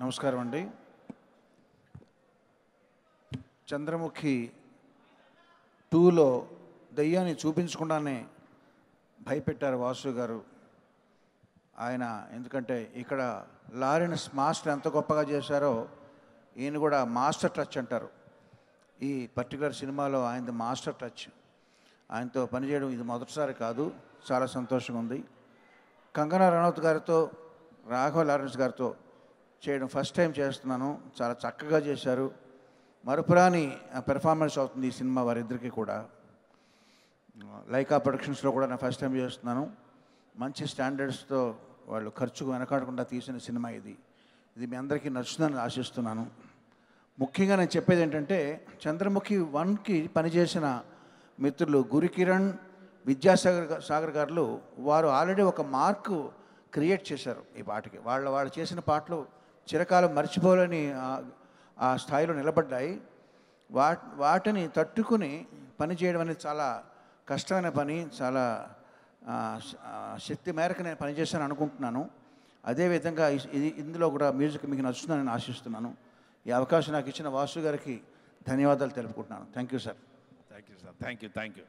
నమస్కారం అండి చంద్రముఖి టూలో దయ్యాన్ని చూపించకుండానే భయపెట్టారు వాసు గారు ఆయన ఎందుకంటే ఇక్కడ లారెన్స్ మాస్టర్ ఎంత గొప్పగా చేశారో ఈయన కూడా మాస్టర్ టచ్ అంటారు ఈ పర్టికులర్ సినిమాలో ఆయనది మాస్టర్ టచ్ ఆయనతో పనిచేయడం ఇది మొదటిసారి కాదు చాలా సంతోషంగా ఉంది కంగనా రనౌత్ గారితో రాఘవ లారెన్స్ గారితో చేయడం ఫస్ట్ టైం చేస్తున్నాను చాలా చక్కగా చేశారు మరపురాని పెర్ఫార్మెన్స్ అవుతుంది ఈ సినిమా వారిద్దరికీ కూడా లైకా ప్రొడక్షన్స్లో కూడా నేను ఫస్ట్ టైం చేస్తున్నాను మంచి స్టాండర్డ్స్తో వాళ్ళు ఖర్చుకు వెనకాడకుండా తీసిన సినిమా ఇది ఇది మీ అందరికీ నచ్చుతుందని ఆశిస్తున్నాను ముఖ్యంగా నేను చెప్పేది ఏంటంటే చంద్రముఖి వన్కి పనిచేసిన మిత్రులు గురికిరణ్ విద్యాసాగర్ సాగర్ గారు వారు ఆల్రెడీ ఒక మార్కు క్రియేట్ చేశారు ఈ పాటకి వాళ్ళు వాళ్ళు చేసిన పాటలు చిరకాలం మర్చిపోలేని ఆ స్థాయిలో నిలబడ్డాయి వా వాటిని తట్టుకుని పని చేయడం అనేది చాలా కష్టమైన పని చాలా శక్తి మేరకు నేను పనిచేశాను అనుకుంటున్నాను అదేవిధంగా ఇది ఇందులో కూడా మ్యూజిక్ మీకు నచ్చుతుందని నేను ఆశిస్తున్నాను ఈ అవకాశం నాకు ఇచ్చిన వాసు గారికి ధన్యవాదాలు తెలుపుకుంటున్నాను thank you sir thank you sir thank you thank you